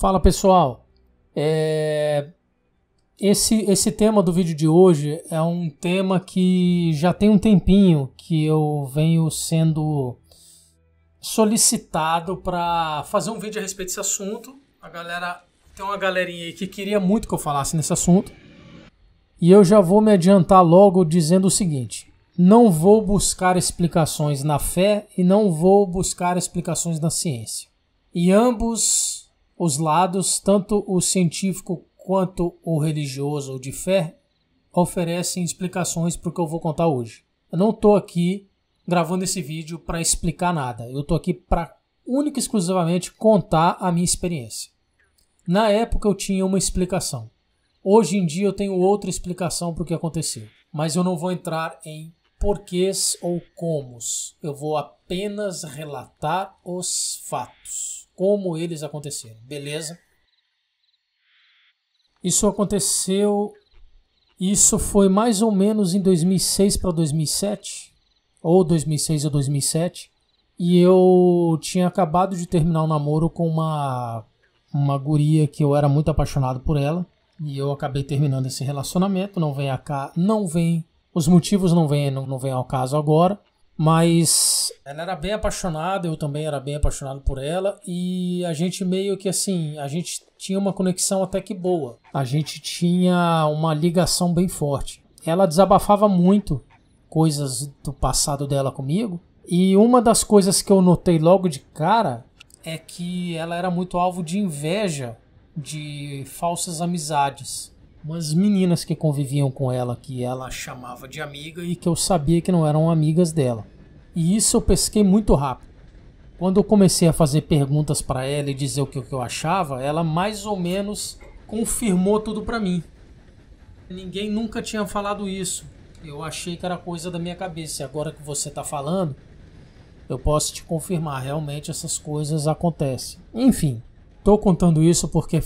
Fala pessoal, é... esse, esse tema do vídeo de hoje é um tema que já tem um tempinho que eu venho sendo solicitado para fazer um vídeo a respeito desse assunto. A galera tem uma galerinha aí que queria muito que eu falasse nesse assunto. E eu já vou me adiantar logo dizendo o seguinte: não vou buscar explicações na fé e não vou buscar explicações na ciência. E ambos os lados, tanto o científico quanto o religioso ou de fé, oferecem explicações para o que eu vou contar hoje. Eu não estou aqui gravando esse vídeo para explicar nada. Eu estou aqui para única e exclusivamente contar a minha experiência. Na época eu tinha uma explicação. Hoje em dia eu tenho outra explicação para o que aconteceu, mas eu não vou entrar em porquês ou comos. Eu vou apenas relatar os fatos como eles aconteceram, beleza? Isso aconteceu. Isso foi mais ou menos em 2006 para 2007, ou 2006 ou 2007, e eu tinha acabado de terminar o um namoro com uma uma guria que eu era muito apaixonado por ela, e eu acabei terminando esse relacionamento, não vem a cá, não vem os motivos não vêm não, não vem ao caso agora. Mas ela era bem apaixonada, eu também era bem apaixonado por ela, e a gente meio que assim, a gente tinha uma conexão até que boa. A gente tinha uma ligação bem forte. Ela desabafava muito coisas do passado dela comigo, e uma das coisas que eu notei logo de cara é que ela era muito alvo de inveja de falsas amizades umas meninas que conviviam com ela, que ela chamava de amiga e que eu sabia que não eram amigas dela. E isso eu pesquei muito rápido. Quando eu comecei a fazer perguntas para ela e dizer o que eu achava, ela mais ou menos confirmou tudo para mim. Ninguém nunca tinha falado isso. Eu achei que era coisa da minha cabeça. E agora que você está falando, eu posso te confirmar, realmente essas coisas acontecem. Enfim, estou contando isso porque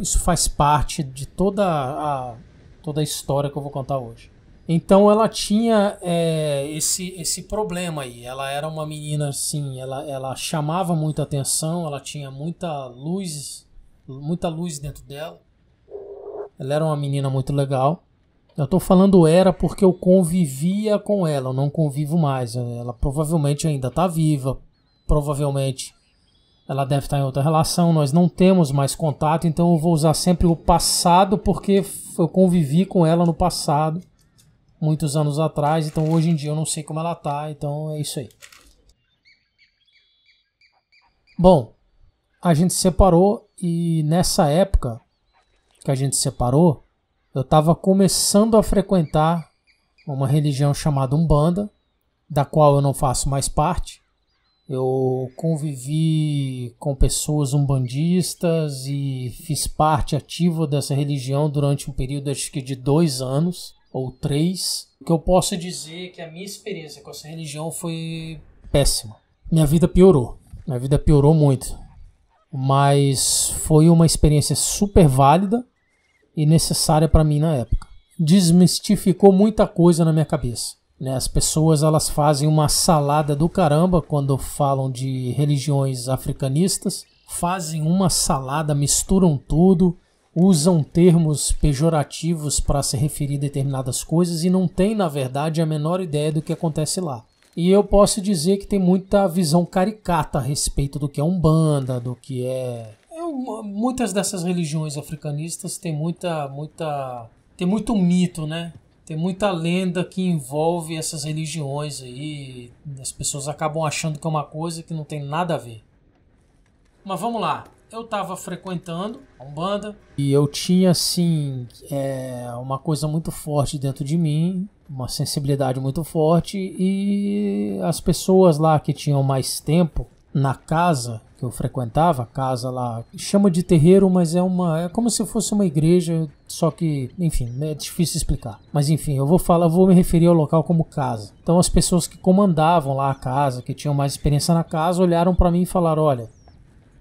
isso faz parte de toda a, toda a história que eu vou contar hoje. Então ela tinha é, esse, esse problema aí. Ela era uma menina assim, ela, ela chamava muita atenção, ela tinha muita luz, muita luz dentro dela. Ela era uma menina muito legal. Eu estou falando era porque eu convivia com ela, eu não convivo mais. Ela provavelmente ainda está viva, provavelmente ela deve estar em outra relação, nós não temos mais contato, então eu vou usar sempre o passado porque eu convivi com ela no passado, muitos anos atrás, então hoje em dia eu não sei como ela tá, então é isso aí. Bom, a gente separou e nessa época que a gente separou, eu estava começando a frequentar uma religião chamada Umbanda, da qual eu não faço mais parte. Eu convivi com pessoas umbandistas e fiz parte ativa dessa religião durante um período acho que de dois anos ou três. O que eu posso dizer é que a minha experiência com essa religião foi péssima. Minha vida piorou. Minha vida piorou muito. Mas foi uma experiência super válida e necessária para mim na época. Desmistificou muita coisa na minha cabeça. Né? As pessoas elas fazem uma salada do caramba quando falam de religiões africanistas, fazem uma salada, misturam tudo, usam termos pejorativos para se referir a determinadas coisas e não tem, na verdade, a menor ideia do que acontece lá. E eu posso dizer que tem muita visão caricata a respeito do que é Umbanda, do que é. é muitas dessas religiões africanistas têm muita. muita. tem muito mito, né? tem muita lenda que envolve essas religiões aí. As pessoas acabam achando que é uma coisa que não tem nada a ver. Mas vamos lá. Eu estava frequentando a Umbanda e eu tinha, assim, é, uma coisa muito forte dentro de mim, uma sensibilidade muito forte. E as pessoas lá que tinham mais tempo na casa que eu frequentava, casa lá, chama de terreiro, mas é uma, é como se fosse uma igreja, só que, enfim, é difícil explicar. Mas enfim, eu vou falar, vou me referir ao local como casa. Então as pessoas que comandavam lá a casa, que tinham mais experiência na casa, olharam para mim e falaram: "Olha,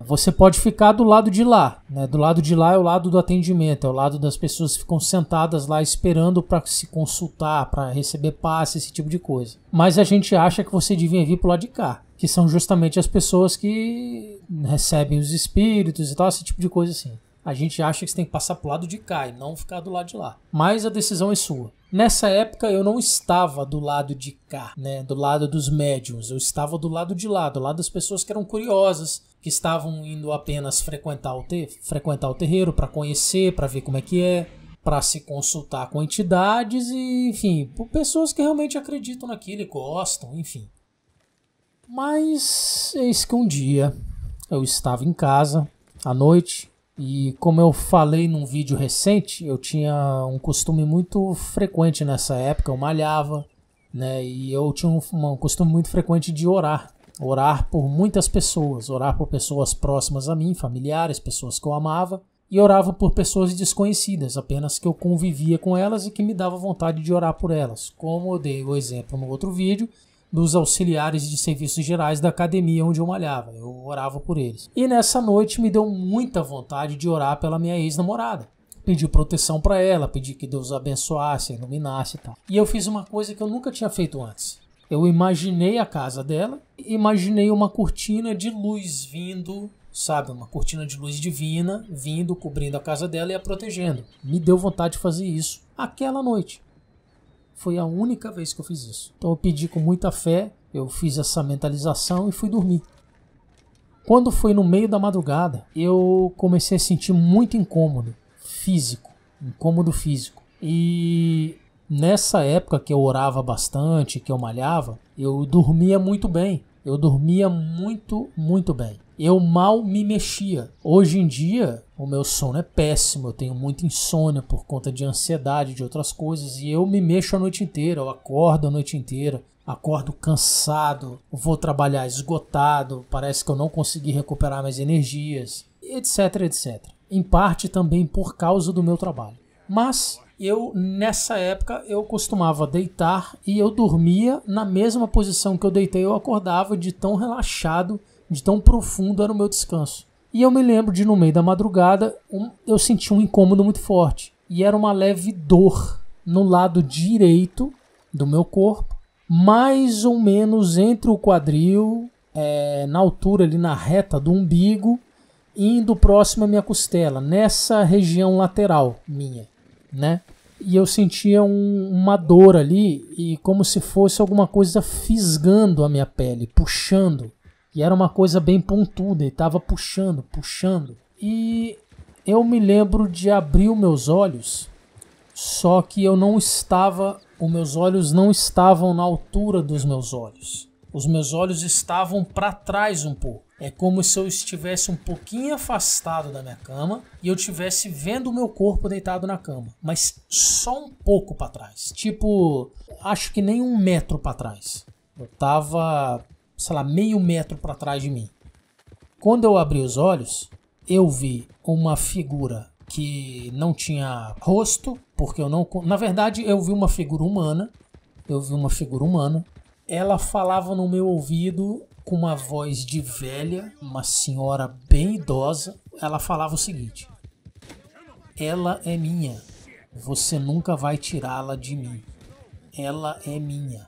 você pode ficar do lado de lá, né? Do lado de lá é o lado do atendimento, é o lado das pessoas que ficam sentadas lá esperando para se consultar, para receber passe, esse tipo de coisa. Mas a gente acha que você devia vir pro lado de cá, que são justamente as pessoas que né, recebem os espíritos e tal, esse tipo de coisa assim. A gente acha que você tem que passar pro lado de cá e não ficar do lado de lá. Mas a decisão é sua. Nessa época eu não estava do lado de cá, né? Do lado dos médiums. Eu estava do lado de lá, do lado das pessoas que eram curiosas, que estavam indo apenas frequentar o, ter, frequentar o terreiro para conhecer, para ver como é que é, para se consultar com entidades e, enfim, por pessoas que realmente acreditam naquilo e gostam, enfim. Mas eis que um dia eu estava em casa à noite e, como eu falei num vídeo recente, eu tinha um costume muito frequente nessa época, eu malhava, né? E eu tinha um, um costume muito frequente de orar orar por muitas pessoas, orar por pessoas próximas a mim, familiares, pessoas que eu amava, e orava por pessoas desconhecidas, apenas que eu convivia com elas e que me dava vontade de orar por elas, como eu dei o exemplo no outro vídeo dos auxiliares de serviços gerais da academia onde eu malhava, eu orava por eles. E nessa noite me deu muita vontade de orar pela minha ex-namorada. Pedi proteção para ela, pedi que Deus abençoasse, iluminasse e tal. E eu fiz uma coisa que eu nunca tinha feito antes eu imaginei a casa dela, imaginei uma cortina de luz vindo, sabe, uma cortina de luz divina vindo, cobrindo a casa dela e a protegendo. Me deu vontade de fazer isso aquela noite. Foi a única vez que eu fiz isso. Então eu pedi com muita fé, eu fiz essa mentalização e fui dormir. Quando foi no meio da madrugada, eu comecei a sentir muito incômodo físico, incômodo físico. E nessa época que eu orava bastante, que eu malhava, eu dormia muito bem. Eu dormia muito, muito bem. Eu mal me mexia. Hoje em dia, o meu sono é péssimo, eu tenho muita insônia por conta de ansiedade, de outras coisas, e eu me mexo a noite inteira, eu acordo a noite inteira, acordo cansado, vou trabalhar esgotado, parece que eu não consegui recuperar minhas energias, etc, etc. Em parte também por causa do meu trabalho. Mas eu nessa época eu costumava deitar e eu dormia na mesma posição que eu deitei, eu acordava de tão relaxado, de tão profundo era o meu descanso. E eu me lembro de no meio da madrugada, um, eu senti um incômodo muito forte e era uma leve dor no lado direito do meu corpo, mais ou menos entre o quadril, é, na altura ali na reta do umbigo, indo próximo à minha costela, nessa região lateral minha, né? e eu sentia um, uma dor ali e como se fosse alguma coisa fisgando a minha pele, puxando. E era uma coisa bem pontuda e estava puxando, puxando. E eu me lembro de abrir meus olhos, só que eu não estava, os meus olhos não estavam na altura dos meus olhos. Os meus olhos estavam para trás um pouco. É como se eu estivesse um pouquinho afastado da minha cama e eu estivesse vendo o meu corpo deitado na cama, mas só um pouco para trás, tipo, acho que nem um metro para trás. Eu tava, sei lá, meio metro para trás de mim. Quando eu abri os olhos, eu vi uma figura que não tinha rosto, porque eu não, na verdade, eu vi uma figura humana. Eu vi uma figura humana. Ela falava no meu ouvido com uma voz de velha, uma senhora bem idosa, ela falava o seguinte: Ela é minha, você nunca vai tirá-la de mim. Ela é minha.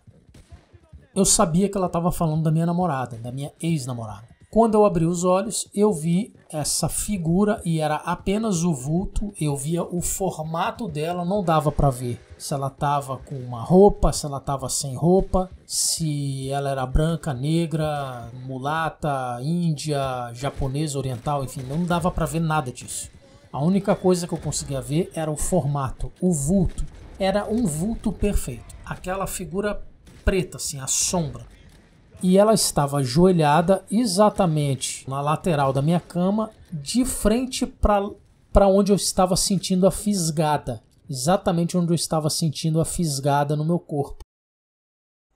Eu sabia que ela estava falando da minha namorada, da minha ex-namorada. Quando eu abri os olhos, eu vi essa figura e era apenas o vulto, eu via o formato dela, não dava para ver se ela tava com uma roupa, se ela tava sem roupa, se ela era branca, negra, mulata, índia, japonesa, oriental, enfim, não dava para ver nada disso. A única coisa que eu conseguia ver era o formato, o vulto. Era um vulto perfeito, aquela figura preta assim, a sombra e ela estava ajoelhada exatamente na lateral da minha cama, de frente para onde eu estava sentindo a fisgada. Exatamente onde eu estava sentindo a fisgada no meu corpo.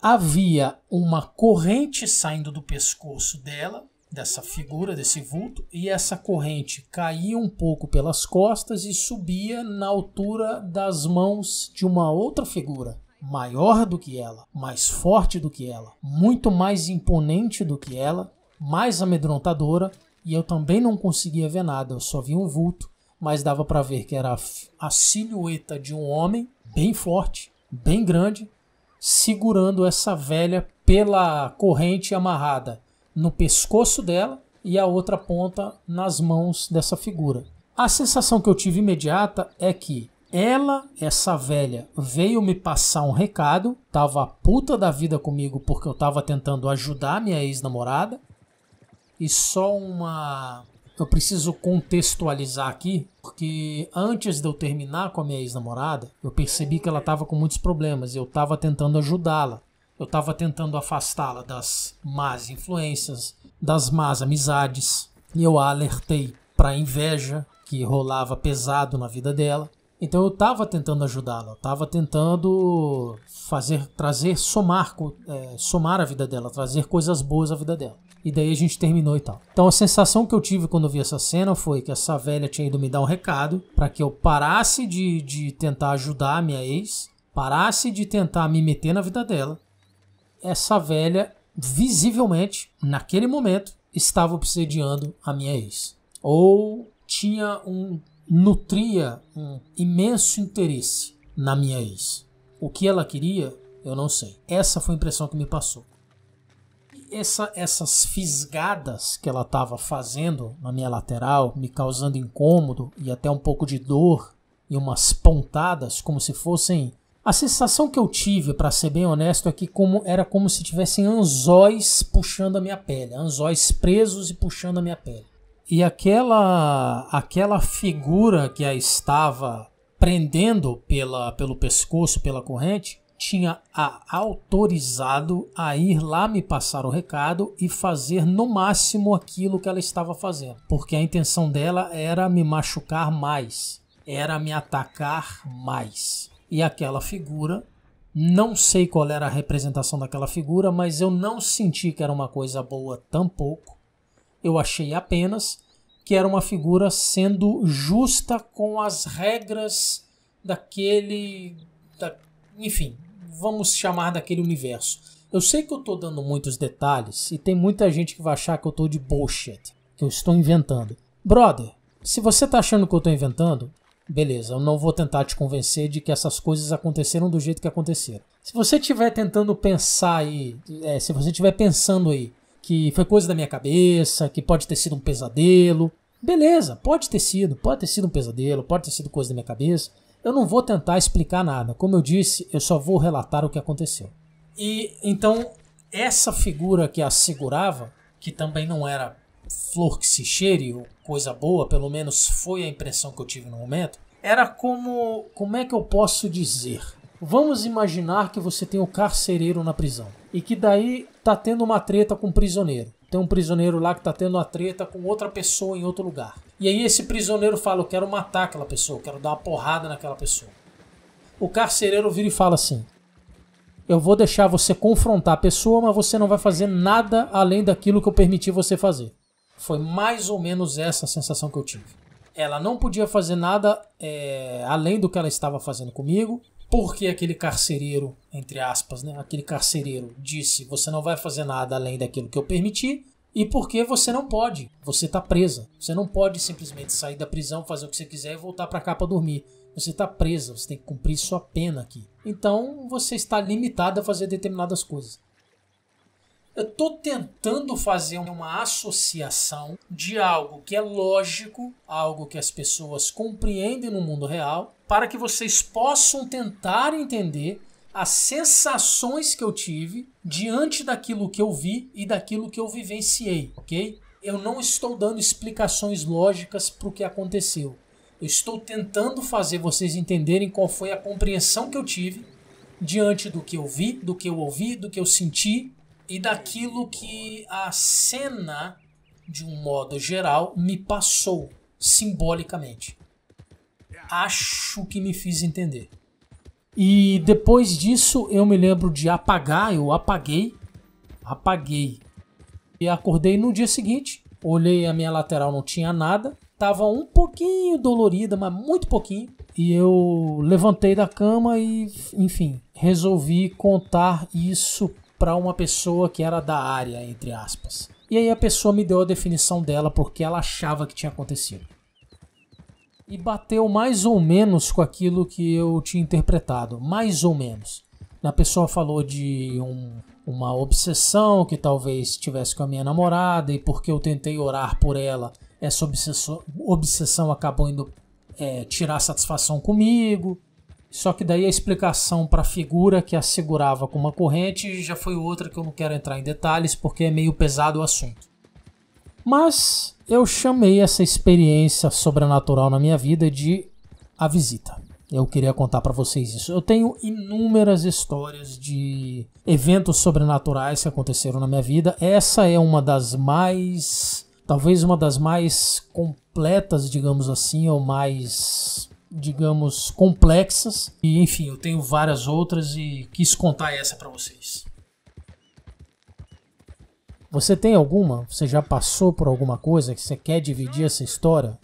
Havia uma corrente saindo do pescoço dela, dessa figura, desse vulto, e essa corrente caía um pouco pelas costas e subia na altura das mãos de uma outra figura maior do que ela, mais forte do que ela, muito mais imponente do que ela, mais amedrontadora, e eu também não conseguia ver nada, eu só via um vulto, mas dava para ver que era a silhueta de um homem bem forte, bem grande, segurando essa velha pela corrente amarrada no pescoço dela e a outra ponta nas mãos dessa figura. A sensação que eu tive imediata é que ela, essa velha, veio me passar um recado, tava puta da vida comigo porque eu tava tentando ajudar minha ex-namorada. E só uma. Eu preciso contextualizar aqui, porque antes de eu terminar com a minha ex-namorada, eu percebi que ela tava com muitos problemas e eu tava tentando ajudá-la. Eu tava tentando afastá-la das más influências, das más amizades, e eu a alertei para a inveja que rolava pesado na vida dela então eu estava tentando ajudá-la, estava tentando fazer, trazer, somar, é, somar a vida dela, trazer coisas boas à vida dela. E daí a gente terminou e tal. Então a sensação que eu tive quando eu vi essa cena foi que essa velha tinha ido me dar um recado para que eu parasse de, de tentar ajudar a minha ex, parasse de tentar me meter na vida dela. Essa velha, visivelmente, naquele momento, estava obsediando a minha ex. Ou tinha um nutria um imenso interesse na minha ex. O que ela queria, eu não sei. Essa foi a impressão que me passou. Essa, essas fisgadas que ela estava fazendo na minha lateral, me causando incômodo e até um pouco de dor, e umas pontadas, como se fossem. A sensação que eu tive, para ser bem honesto, é que como, era como se tivessem anzóis puxando a minha pele, anzóis presos e puxando a minha pele. E aquela, aquela figura que a estava prendendo pela, pelo pescoço, pela corrente, tinha a autorizado a ir lá me passar o recado e fazer no máximo aquilo que ela estava fazendo, porque a intenção dela era me machucar mais, era me atacar mais. E aquela figura, não sei qual era a representação daquela figura, mas eu não senti que era uma coisa boa tampouco. Eu achei apenas que era uma figura sendo justa com as regras daquele. Da, enfim, vamos chamar daquele universo. Eu sei que eu estou dando muitos detalhes e tem muita gente que vai achar que eu estou de bullshit, que eu estou inventando. Brother, se você está achando que eu estou inventando, beleza, eu não vou tentar te convencer de que essas coisas aconteceram do jeito que aconteceram. Se você estiver tentando pensar aí, é, se você estiver pensando aí que foi coisa da minha cabeça, que pode ter sido um pesadelo. Beleza, pode ter sido, pode ter sido um pesadelo, pode ter sido coisa da minha cabeça. Eu não vou tentar explicar nada. Como eu disse, eu só vou relatar o que aconteceu. E então essa figura que a segurava, que também não era flor que se cheire ou coisa boa, pelo menos foi a impressão que eu tive no momento, era como, como é que eu posso dizer? Vamos imaginar que você tem o um carcereiro na prisão e que daí tá tendo uma treta com um prisioneiro. Tem um prisioneiro lá que tá tendo uma treta com outra pessoa em outro lugar. E aí esse prisioneiro fala: Eu quero matar aquela pessoa, eu quero dar uma porrada naquela pessoa. O carcereiro vira e fala assim: Eu vou deixar você confrontar a pessoa, mas você não vai fazer nada além daquilo que eu permiti você fazer. Foi mais ou menos essa a sensação que eu tive. Ela não podia fazer nada é, além do que ela estava fazendo comigo, porque aquele carcereiro, entre aspas, né, aquele carcereiro disse: você não vai fazer nada além daquilo que eu permitir, e porque você não pode, você está presa. Você não pode simplesmente sair da prisão, fazer o que você quiser e voltar para cá para dormir. Você está presa, você tem que cumprir sua pena aqui. Então você está limitado a fazer determinadas coisas. Eu estou tentando fazer uma associação de algo que é lógico, algo que as pessoas compreendem no mundo real, para que vocês possam tentar entender as sensações que eu tive diante daquilo que eu vi e daquilo que eu vivenciei, ok? Eu não estou dando explicações lógicas para o que aconteceu. Eu estou tentando fazer vocês entenderem qual foi a compreensão que eu tive diante do que eu vi, do que eu ouvi, do que eu senti e daquilo que a cena, de um modo geral, me passou simbolicamente. Acho que me fiz entender. E depois disso eu me lembro de apagar, eu apaguei, apaguei. E acordei no dia seguinte, olhei a minha lateral, não tinha nada, tava um pouquinho dolorida, mas muito pouquinho. E eu levantei da cama e, enfim, resolvi contar isso para uma pessoa que era da área, entre aspas. E aí a pessoa me deu a definição dela porque ela achava que tinha acontecido. E bateu mais ou menos com aquilo que eu tinha interpretado, mais ou menos. A pessoa falou de um, uma obsessão que talvez tivesse com a minha namorada e porque eu tentei orar por ela, essa obsessão, obsessão acabou indo é, tirar satisfação comigo. Só que daí a explicação para a figura que a segurava com uma corrente já foi outra que eu não quero entrar em detalhes porque é meio pesado o assunto. Mas eu chamei essa experiência sobrenatural na minha vida de a visita. Eu queria contar para vocês isso. Eu tenho inúmeras histórias de eventos sobrenaturais que aconteceram na minha vida. Essa é uma das mais, talvez uma das mais completas, digamos assim, ou mais digamos, complexas. E enfim, eu tenho várias outras e quis contar essa para vocês. Você tem alguma? Você já passou por alguma coisa que você quer dividir essa história?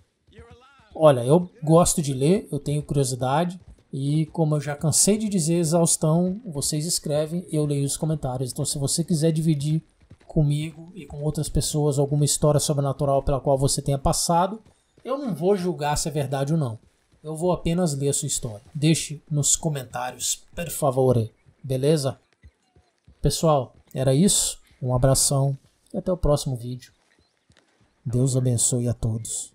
Olha, eu gosto de ler, eu tenho curiosidade e como eu já cansei de dizer exaustão, vocês escrevem, eu leio os comentários. Então se você quiser dividir comigo e com outras pessoas alguma história sobrenatural pela qual você tenha passado, eu não vou julgar se é verdade ou não. Eu vou apenas ler a sua história. Deixe nos comentários, por favor. Beleza? Pessoal, era isso. Um abração e até o próximo vídeo. Deus abençoe a todos.